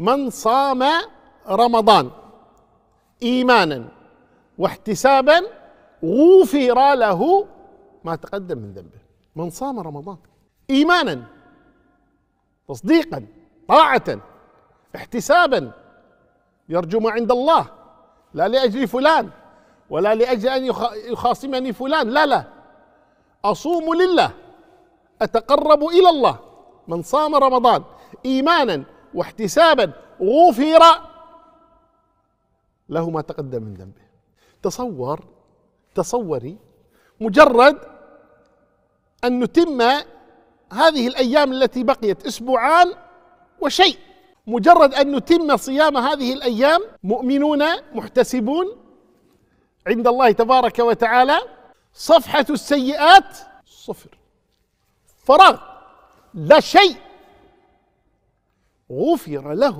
من صام رمضان ايمانا واحتسابا غفر له ما تقدم من ذنبه من صام رمضان ايمانا تصديقا طاعه احتسابا يرجو ما عند الله لا لاجل فلان ولا لاجل ان يخاصمني فلان لا لا اصوم لله اتقرب الى الله من صام رمضان ايمانا واحتسابا غفر له ما تقدم من ذنبه تصور تصوري مجرد ان نتم هذه الايام التي بقيت اسبوعان وشيء مجرد ان نتم صيام هذه الايام مؤمنون محتسبون عند الله تبارك وتعالى صفحه السيئات صفر فراغ لا شيء غفر له